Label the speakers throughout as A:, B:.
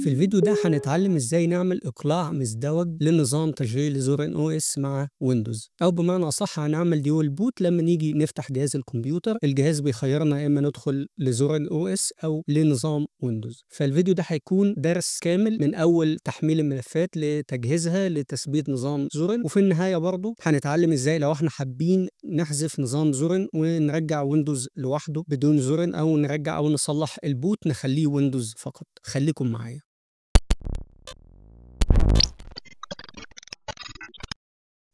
A: في الفيديو ده هنتعلم ازاي نعمل اقلاع مزدوج لنظام تشغيل زورن او اس مع ويندوز او بمعنى اصح هنعمل ديول بوت لما نيجي نفتح جهاز الكمبيوتر الجهاز بيخيرنا يا اما ندخل لزورن او اس او لنظام ويندوز فالفيديو ده هيكون درس كامل من اول تحميل الملفات لتجهيزها لتثبيت نظام زورن وفي النهايه برضه هنتعلم ازاي لو احنا حابين نحذف نظام زورن ونرجع ويندوز لوحده بدون زورن او نرجع او نصلح البوت نخليه ويندوز فقط خليكم معايا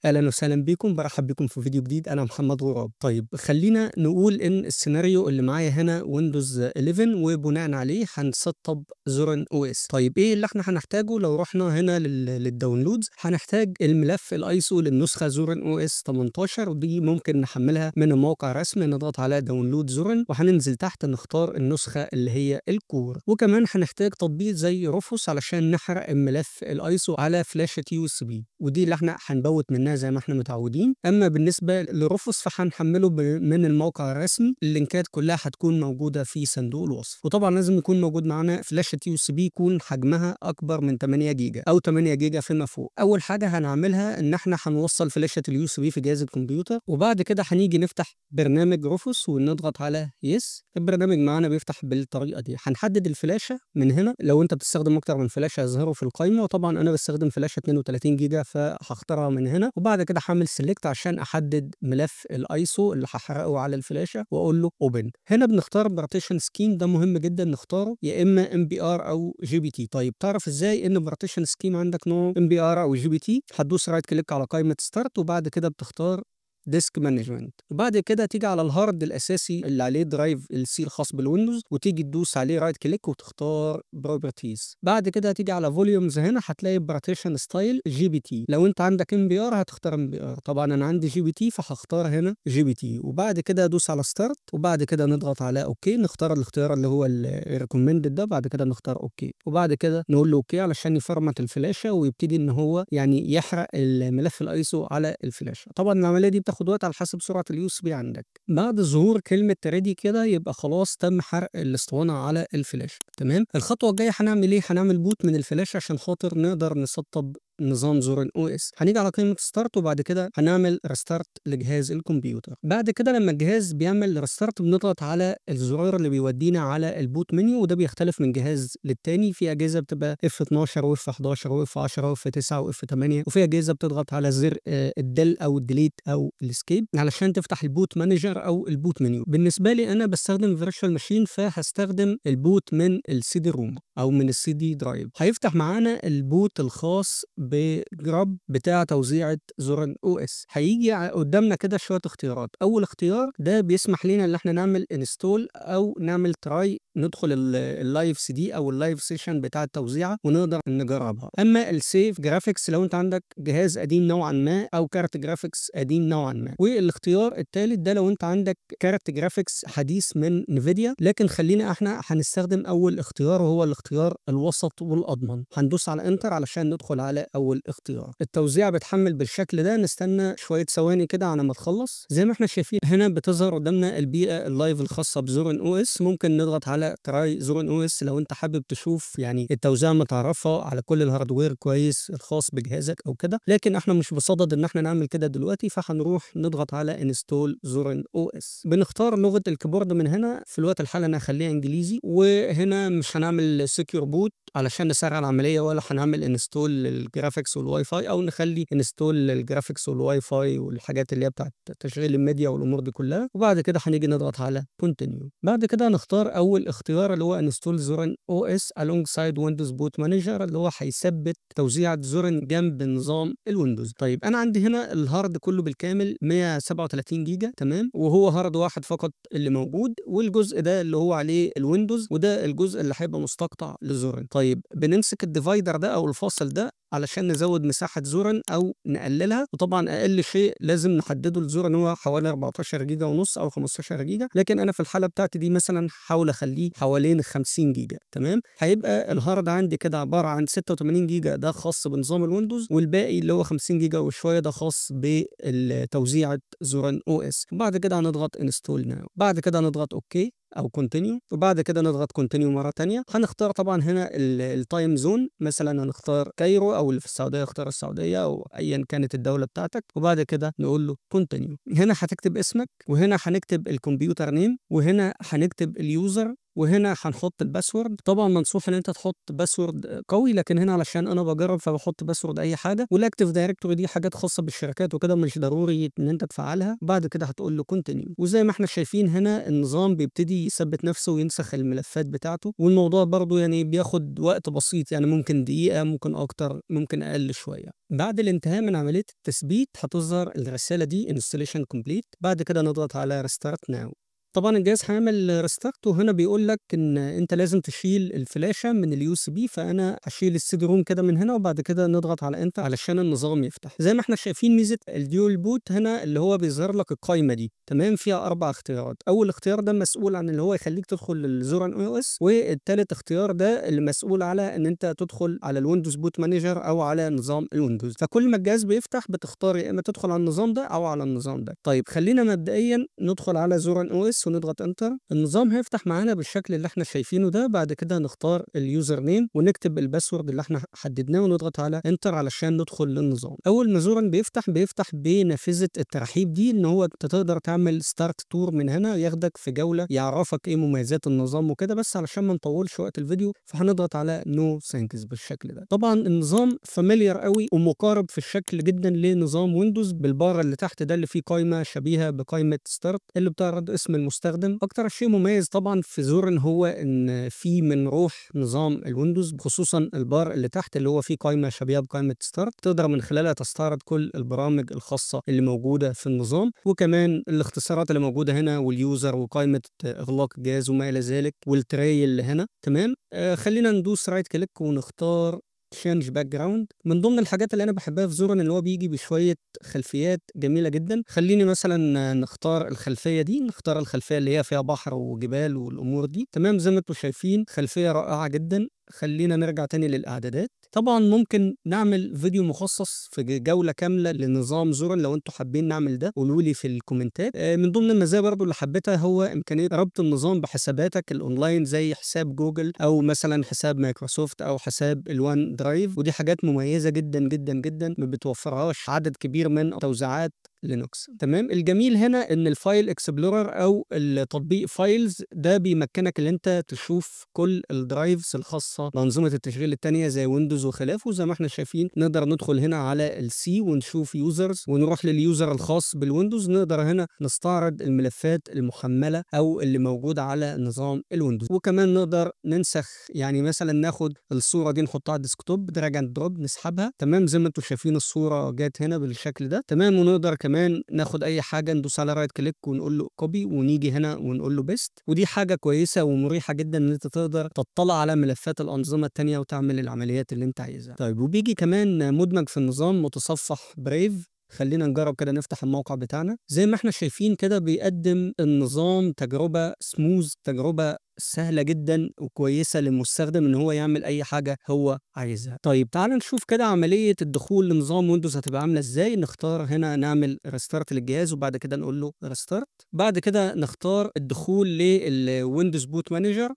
A: اهلا وسهلا بكم برحب بكم في فيديو جديد انا محمد غراب طيب خلينا نقول ان السيناريو اللي معايا هنا ويندوز 11 وبناء عليه هنسطب زورن او اس طيب ايه اللي احنا هنحتاجه لو رحنا هنا للداونلودز هنحتاج الملف الايسو للنسخه زورن او اس 18 دي ممكن نحملها من الموقع الرسمي نضغط على داونلود زورن وهننزل تحت نختار النسخه اللي هي الكور وكمان هنحتاج تطبيق زي روفوس علشان نحرق الملف الايسو على فلاشه يو اس بي ودي اللي احنا هنبوت منها زي ما احنا متعودين اما بالنسبه لرفص فهنحمله من الموقع الرسمي اللينكات كلها هتكون موجوده في صندوق الوصف وطبعا لازم يكون موجود معانا فلاشه يو اس بي يكون حجمها اكبر من 8 جيجا او 8 جيجا فيما فوق اول حاجه هنعملها ان احنا هنوصل فلاشه اليو اس بي في جهاز الكمبيوتر وبعد كده هنيجي نفتح برنامج رفص ونضغط على يس البرنامج معانا بيفتح بالطريقه دي هنحدد الفلاشه من هنا لو انت بتستخدم اكتر من فلاشه هيظهروا في القائمه وطبعا انا بستخدم فلاشه 32 جيجا فهختارها من هنا وبعد كده هعمل سيلكت عشان احدد ملف الايسو اللي هحرقه على الفلاشه واقول له اوبن هنا بنختار بارتيشن سكيم ده مهم جدا نختاره يا اما ام بي ار او جي بي تي طيب تعرف ازاي ان بارتيشن سكيم عندك نوع ام بي ار او جي بي تي هتدوس رايت كليك على قائمه ستارت وبعد كده بتختار ديسك مانجمنت وبعد كده تيجي على الهارد الاساسي اللي عليه درايف السي الخاص بالويندوز وتيجي تدوس عليه رايت كليك وتختار بروبرتيز بعد كده تيجي على فوليومز هنا هتلاقي بارتيشن ستايل جي بي تي لو انت عندك ام بي ار هتختار ام بي ار طبعا انا عندي جي بي تي فهختار هنا جي بي تي وبعد كده ادوس على ستارت وبعد كده نضغط على اوكي نختار الاختيار اللي هو الريكومندد ده بعد كده نختار اوكي وبعد كده نقول له اوكي علشان يفرمت الفلاشه ويبتدي ان هو يعني يحرق الملف الايسو على الفلاشه طبعا العمليه دي بتاخد وقت على حسب سرعه اليو اس بي عندك بعد ظهور كلمه ريدي كده يبقى خلاص تم حرق الاسطوانه على الفلاش تمام الخطوه الجايه هنعمل ايه هنعمل بوت من الفلاش عشان خاطر نقدر نسطب نظام زور الاو اس هنيجي على قيمه ستارت وبعد كده هنعمل ريستارت لجهاز الكمبيوتر بعد كده لما الجهاز بيعمل ريستارت بنضغط على الزرار اللي بيودينا على البوت منيو وده بيختلف من جهاز للتاني في اجهزه بتبقى اف 12 واف 11 واف 10 واف 9 واف 8 وفي اجهزه بتضغط على زر آه، الدل او الديليت او الاسكيب علشان تفتح البوت مانجر او البوت منيو بالنسبه لي انا بستخدم فيرتشوال ماشين فهستخدم البوت من السي دي روم او من السي دي درايف هيفتح معانا البوت الخاص بجراب بتاع توزيعه زورن او اس هيجي قدامنا كده شويه اختيارات اول اختيار ده بيسمح لنا ان احنا نعمل انستول او نعمل تراي ندخل اللايف سي دي او اللايف سيشن بتاع التوزيعه ونقدر نجربها اما السيف جرافيكس لو انت عندك جهاز قديم نوعا ما او كارت جرافيكس قديم نوعا ما والاختيار الثالث ده لو انت عندك كارت جرافيكس حديث من نفيديا لكن خلينا احنا هنستخدم اول اختيار وهو الاختيار الوسط والاضمن هندوس على انتر علشان ندخل على اول اختيار التوزيع بتحمل بالشكل ده نستنى شويه ثواني كده على ما تخلص زي ما احنا شايفين هنا بتظهر قدامنا البيئه اللايف الخاصه بزورن او اس ممكن نضغط على تراي زورن او اس لو انت حابب تشوف يعني التوزيع متعرفه على كل الهاردوير كويس الخاص بجهازك او كده لكن احنا مش بصدد ان احنا نعمل كده دلوقتي فهنروح نضغط على انستول زورن او اس بنختار لغه الكيبورد من هنا في الوقت الحالي انا هخليها انجليزي وهنا مش هنعمل سكيور بوت علشان نسرع العمليه ولا هنعمل انستول للجرافيكس والواي فاي او نخلي انستول للجرافيكس والواي فاي والحاجات اللي هي بتاعت تشغيل الميديا والامور دي كلها وبعد كده هنيجي نضغط على كونتينيو بعد كده هنختار اول اختيار اللي هو انستول زورن او اس الونج سايد ويندوز بوت مانجر اللي هو هيثبت توزيع زورن جنب نظام الويندوز طيب انا عندي هنا الهارد كله بالكامل 137 جيجا تمام وهو هارد واحد فقط اللي موجود والجزء ده اللي هو عليه الويندوز وده الجزء اللي هيبقى مستقطع لزورن طيب طيب بنمسك الديفايدر ده او الفاصل ده علشان نزود مساحه زورن او نقللها وطبعا اقل شيء لازم نحدده لزورن هو حوالي 14 جيجا ونص او 15 جيجا لكن انا في الحاله بتاعتي دي مثلا حاول اخليه حوالين 50 جيجا تمام هيبقى الهارد عندي كده عباره عن 86 جيجا ده خاص بنظام الويندوز والباقي اللي هو 50 جيجا وشويه ده خاص بتوزيعه زورن او اس بعد كده هنضغط انستول ناو بعد كده هنضغط اوكي او كونتينيو وبعد كده نضغط كونتينيو مره ثانيه هنختار طبعا هنا التايم زون مثلا هنختار كايرو او اللي في السعوديه اختار السعوديه او ايا كانت الدوله بتاعتك وبعد كده نقول له كونتينيو هنا هتكتب اسمك وهنا هنكتب الكمبيوتر نيم وهنا هنكتب اليوزر وهنا هنحط الباسورد طبعا منصوح ان انت تحط باسورد قوي لكن هنا علشان انا بجرب فبحط باسورد اي حاجه والاكتف دايركتوري دي حاجات خاصه بالشركات وكده مش ضروري ان انت تفعلها بعد كده هتقول له كونتينيو وزي ما احنا شايفين هنا النظام بيبتدي يثبت نفسه وينسخ الملفات بتاعته والموضوع برضو يعني بياخد وقت بسيط يعني ممكن دقيقه ممكن اكتر ممكن اقل شويه بعد الانتهاء من عمليه التثبيت هتظهر الرساله دي انستليشن كومبليت بعد كده نضغط على ريستارت ناو طبعا الجهاز هيعمل ريستارت وهنا بيقول لك ان انت لازم تشيل الفلاشه من اليو اس بي فانا اشيل دي روم كده من هنا وبعد كده نضغط على انت علشان النظام يفتح زي ما احنا شايفين ميزه الديول بوت هنا اللي هو بيظهر لك القائمه دي تمام فيها اربع اختيارات اول اختيار ده مسؤول عن اللي هو يخليك تدخل للزورن او اس والثالث اختيار ده اللي مسؤول على ان انت تدخل على الويندوز بوت مانجر او على نظام الويندوز فكل ما الجهاز بيفتح بتختار يا اما تدخل على النظام ده او على النظام ده طيب خلينا مبدئيا ندخل على زوران او اس ونضغط انتر النظام هيفتح معانا بالشكل اللي احنا شايفينه ده بعد كده نختار اليوزر نيم ونكتب الباسورد اللي احنا حددناه ونضغط على انتر علشان ندخل للنظام اول ما زورا بيفتح بيفتح بنافذه الترحيب دي ان هو انت تقدر تعمل ستارت تور من هنا ياخدك في جوله يعرفك ايه مميزات النظام وكده بس علشان ما نطولش وقت الفيديو فهنضغط على نو no ثانكس بالشكل ده طبعا النظام فاميليار قوي ومقارب في الشكل جدا لنظام ويندوز بالبار اللي تحت ده اللي فيه قائمه شبيهه بقائمه ستارت اللي بتعرض اسم المستخدم المستخدم اكتر شيء مميز طبعا في زورن هو ان في من روح نظام الويندوز خصوصا البار اللي تحت اللي هو فيه قائمه شبيهه بقائمه ستارت تقدر من خلالها تستعرض كل البرامج الخاصه اللي موجوده في النظام وكمان الاختصارات اللي موجوده هنا واليوزر وقائمه اغلاق الجهاز وما الى ذلك والتراي اللي هنا تمام آه خلينا ندوس رايت كليك ونختار باك جراوند من ضمن الحاجات اللي انا بحبها في زورن ان هو بيجي بشويه خلفيات جميله جدا خليني مثلا نختار الخلفيه دي نختار الخلفيه اللي هي فيها بحر وجبال والامور دي تمام زي ما انتم شايفين خلفيه رائعه جدا خلينا نرجع تاني للاعدادات طبعا ممكن نعمل فيديو مخصص في جوله كامله لنظام زورا لو انتم حابين نعمل ده قولوا لي في الكومنتات آه، من ضمن المزايا برضو اللي حبيتها هو امكانيه ربط النظام بحساباتك الاونلاين زي حساب جوجل او مثلا حساب مايكروسوفت او حساب الوان درايف ودي حاجات مميزه جدا جدا جدا ما بتوفرهاش عدد كبير من توزيعات لينوكس تمام الجميل هنا ان الفايل اكسبلورر او التطبيق فايلز ده بيمكنك ان انت تشوف كل الدرايفز الخاصه بانظمه التشغيل الثانيه زي ويندوز وخلافه زي ما احنا شايفين نقدر ندخل هنا على السي ونشوف يوزرز ونروح لليوزر الخاص بالويندوز نقدر هنا نستعرض الملفات المحمله او اللي موجوده على نظام الويندوز وكمان نقدر ننسخ يعني مثلا ناخد الصوره دي نحطها على الديسكتوب دراج اند دروب نسحبها تمام زي ما انتم شايفين الصوره جت هنا بالشكل ده تمام ونقدر كمان ناخد اي حاجه ندوس على رايت كليك ونقول له كوبي ونيجي هنا ونقول له بيست ودي حاجه كويسه ومريحه جدا ان انت تقدر تطلع على ملفات الانظمه الثانيه وتعمل العمليات اللي انت عايزها طيب وبيجي كمان مدمج في النظام متصفح بريف خلينا نجرب كده نفتح الموقع بتاعنا زي ما احنا شايفين كده بيقدم النظام تجربة سموز تجربة سهله جدا وكويسه للمستخدم ان هو يعمل اي حاجه هو عايزها طيب تعال نشوف كده عمليه الدخول لنظام ويندوز هتبقى عامله ازاي نختار هنا نعمل ريستارت للجهاز وبعد كده نقول له ريستارت بعد كده نختار الدخول للويندوز بوت مانجر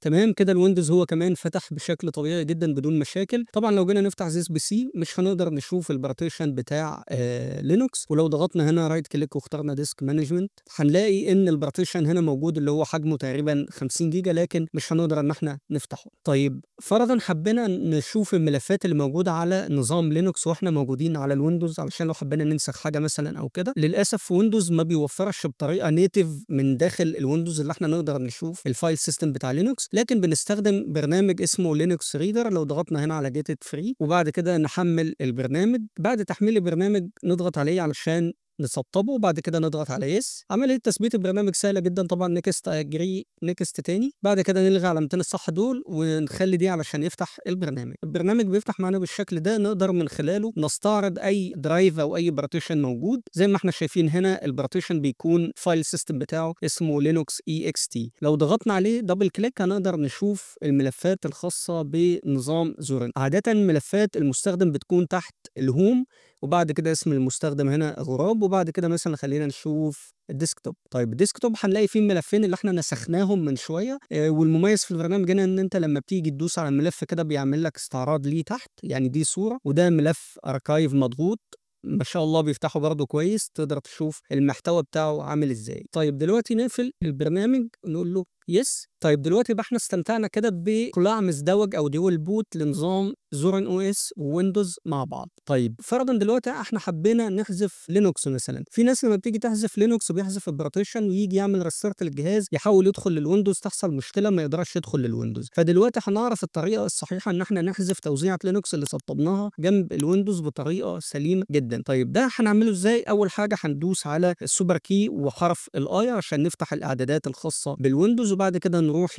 A: تمام كده الويندوز هو كمان فتح بشكل طبيعي جدا بدون مشاكل طبعا لو جينا نفتح زيس بي سي مش هنقدر نشوف البارتيشن بتاع آه لينوكس ولو ضغطنا هنا رايت كليك واخترنا ديسك مانجمنت هنلاقي ان البارتيشن هنا موجود اللي هو حجمه تقريبا 50 جيجا لكن مش هنقدر ان احنا نفتحه طيب فرضا حبينا نشوف الملفات اللي موجوده على نظام لينوكس واحنا موجودين على الويندوز علشان لو حبينا ننسخ حاجه مثلا او كده للاسف ويندوز ما بيوفرش بطريقه نيتف من داخل الويندوز اللي احنا نقدر نشوف الفايل سيستم بتاع لينوكس لكن بنستخدم برنامج اسمه لينكس ريدر لو ضغطنا هنا على جيت فري وبعد كده نحمل البرنامج بعد تحميل البرنامج نضغط عليه علشان نسطبه وبعد كده نضغط على يس عمليه تثبيت البرنامج سهله جدا طبعا نكست اجري نكست تاني بعد كده نلغي علامتين الصح دول ونخلي دي علشان يفتح البرنامج البرنامج بيفتح معانا بالشكل ده نقدر من خلاله نستعرض اي درايف او اي بارتيشن موجود زي ما احنا شايفين هنا البارتيشن بيكون فايل سيستم بتاعه اسمه لينوكس اي اكس تي لو ضغطنا عليه دبل كليك هنقدر نشوف الملفات الخاصه بنظام زورن عاده ملفات المستخدم بتكون تحت الهوم وبعد كده اسم المستخدم هنا غراب وبعد كده مثلا خلينا نشوف الديسكتوب طيب الديسكتوب هنلاقي فيه الملفين اللي احنا نسخناهم من شويه اه والمميز في البرنامج هنا ان انت لما بتيجي تدوس على الملف كده بيعمل لك استعراض ليه تحت يعني دي صوره وده ملف اركايف مضغوط ما شاء الله بيفتحه برضه كويس تقدر تشوف المحتوى بتاعه عامل ازاي طيب دلوقتي نقفل البرنامج نقول له يس طيب دلوقتي بقى احنا استمتعنا كده بقلاع مزدوج او ديول بوت لنظام زورن او اس وويندوز مع بعض طيب فرضا دلوقتي احنا حبينا نحذف لينوكس مثلا في ناس لما بتيجي تحذف لينوكس وبيحذف البارتيشن ويجي يعمل ريستارت للجهاز يحاول يدخل للويندوز تحصل مشكله ما يقدرش يدخل للويندوز فدلوقتي هنعرف الطريقه الصحيحه ان احنا نحذف توزيعه لينوكس اللي سطبناها جنب الويندوز بطريقه سليمه جدا طيب ده هنعمله ازاي اول حاجه هندوس على السوبر كي وحرف الاي عشان نفتح الاعدادات الخاصه بالويندوز وبعد كده نروح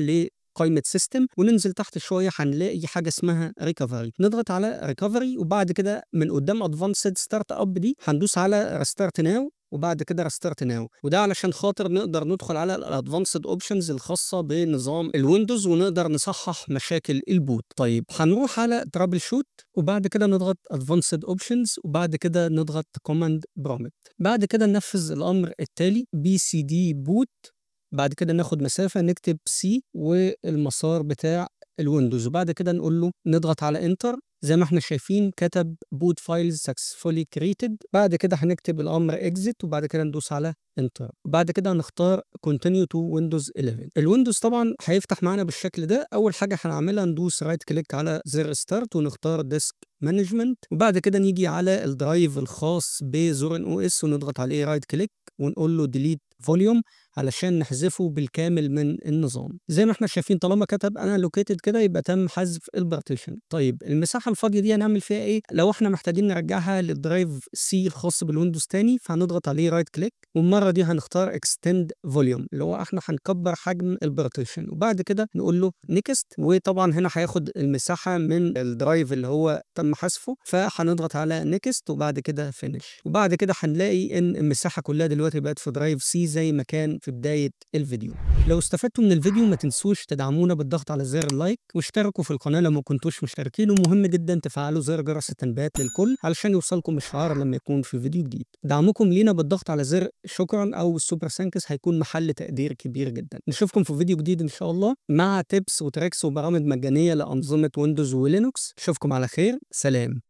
A: قائمه سيستم وننزل تحت شويه هنلاقي حاجه اسمها ريكفري نضغط على ريكفري وبعد كده من قدام ادفانسد ستارت اب دي هندوس على ريستارت ناو وبعد كده ريستارت ناو وده علشان خاطر نقدر ندخل على الادفانسد اوبشنز الخاصه بنظام الويندوز ونقدر نصحح مشاكل البوت طيب هنروح على ترابل شوت وبعد كده نضغط ادفانسد اوبشنز وبعد كده نضغط كوماند برومت بعد كده ننفذ الامر التالي بي سي دي بوت بعد كده ناخد مسافة نكتب سي والمسار بتاع الويندوز وبعد كده نقول له نضغط على انتر زي ما احنا شايفين كتب boot files successfully created بعد كده هنكتب الامر exit وبعد كده ندوس على انتر وبعد كده هنختار continue to windows 11 الويندوز طبعا هيفتح معانا بالشكل ده اول حاجه هنعملها ندوس رايت كليك على زر ستارت ونختار ديسك مانجمنت وبعد كده نيجي على الدرايف الخاص بزورن او اس ونضغط عليه رايت كليك ونقول له ديليت فوليوم علشان نحذفه بالكامل من النظام زي ما احنا شايفين طالما كتب انا لوكيتد كده يبقى تم حذف البارتيشن طيب المساحه الفاضيه دي هنعمل فيها ايه لو احنا محتاجين نرجعها للدرايف سي الخاص بالويندوز تاني فهنضغط عليه رايت كليك والمره دي هنختار اكستند فوليوم اللي هو احنا هنكبر حجم البارتيشن وبعد كده نقول له نيكست وطبعا هنا هياخد المساحه من الدرايف اللي هو تم حذفه فهنضغط على نيكست وبعد كده فينش وبعد كده هنلاقي ان المساحه كلها دلوقتي بقت في درايف سي زي ما كان في في بداية الفيديو لو استفدتوا من الفيديو ما تنسوش تدعمونا بالضغط على زر اللايك واشتركوا في القناة لو ما كنتوش مشتركين ومهم جدا تفعلوا زر جرس التنبيهات للكل علشان يوصلكم الشعار لما يكون في فيديو جديد دعمكم لينا بالضغط على زر شكرا أو السوبر سانكس هيكون محل تقدير كبير جدا نشوفكم في فيديو جديد إن شاء الله مع تيبس وتريكس وبرامج مجانية لأنظمة ويندوز ولينوكس نشوفكم على خير سلام